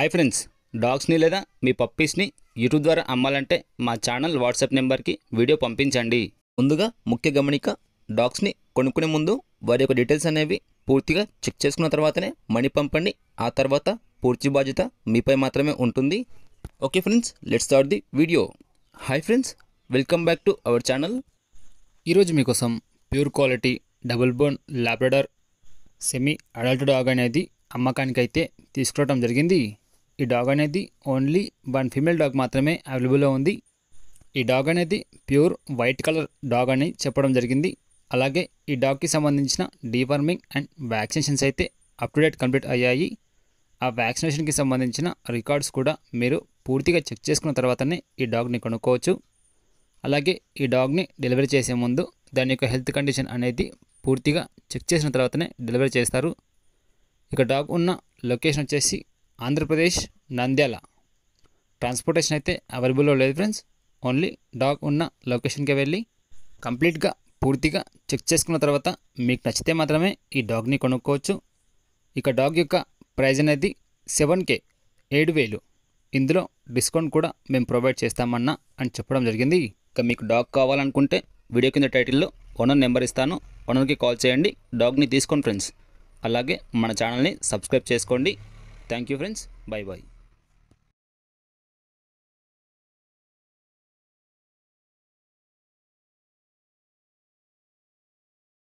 Hi friends డాగ్స్ని లేదా మీ పప్పీస్ని YouTube ద్వారా అమ్మాలంటే మా ఛానల్ వాట్సాప్ నెంబర్కి వీడియో పంపించండి ముందుగా ముఖ్య గమనిక డాగ్స్ని కొనుక్కునే ముందు వారి యొక్క డీటెయిల్స్ అనేవి పూర్తిగా చెక్ చేసుకున్న తర్వాతనే మనీ పంపండి ఆ తర్వాత పూర్తి బాధ్యత మీపై మాత్రమే ఉంటుంది okay friends let's start the video hi friends welcome back to our channel ఈరోజు మీకోసం pure quality double bone Labrador semi adult dog అనేది అమ్మకానికైతే తీసుకురావడం జరిగింది ఈ డాగ్ అనేది ఓన్లీ వన్ ఫీమేల్ డాగ్ మాత్రమే అవైలబుల్లో ఉంది ఈ డాగ్ అనేది ప్యూర్ వైట్ కలర్ డాగ్ అని చెప్పడం జరిగింది అలాగే ఈ డాగ్కి సంబంధించిన డీవర్మింగ్ అండ్ వ్యాక్సినేషన్స్ అయితే అప్ టు డేట్ కంప్లీట్ అయ్యాయి ఆ వ్యాక్సినేషన్కి సంబంధించిన రికార్డ్స్ కూడా మీరు పూర్తిగా చెక్ చేసుకున్న తర్వాతనే ఈ డాగ్ని కొనుక్కోవచ్చు అలాగే ఈ డాగ్ని డెలివరీ చేసే ముందు దాని యొక్క హెల్త్ కండిషన్ అనేది పూర్తిగా చెక్ చేసిన తర్వాతనే డెలివరీ చేస్తారు ఇక డాగ్ ఉన్న లొకేషన్ వచ్చేసి ఆంధ్రప్రదేశ్ నంద్యాల ట్రాన్స్పోర్టేషన్ అయితే అవైలబుల్లో లేదు ఫ్రెండ్స్ ఓన్లీ డాగ్ ఉన్న లొకేషన్కి వెళ్ళి కంప్లీట్గా పూర్తిగా చెక్ చేసుకున్న తర్వాత మీకు నచ్చితే మాత్రమే ఈ డాగ్ని కొనుక్కోవచ్చు ఇక డాగ్ యొక్క ప్రైజ్ అనేది సెవెన్ కే ఏడు వేలు ఇందులో డిస్కౌంట్ కూడా మేము ప్రొవైడ్ చేస్తామన్నా అని చెప్పడం జరిగింది ఇక మీకు డాగ్ కావాలనుకుంటే వీడియో కింద టైటిల్లో ఓనర్ నెంబర్ ఇస్తాను ఓనర్కి కాల్ చేయండి డాగ్ని తీసుకోండి ఫ్రెండ్స్ అలాగే మన ఛానల్ని సబ్స్క్రైబ్ చేసుకోండి Thank you friends. Bye bye.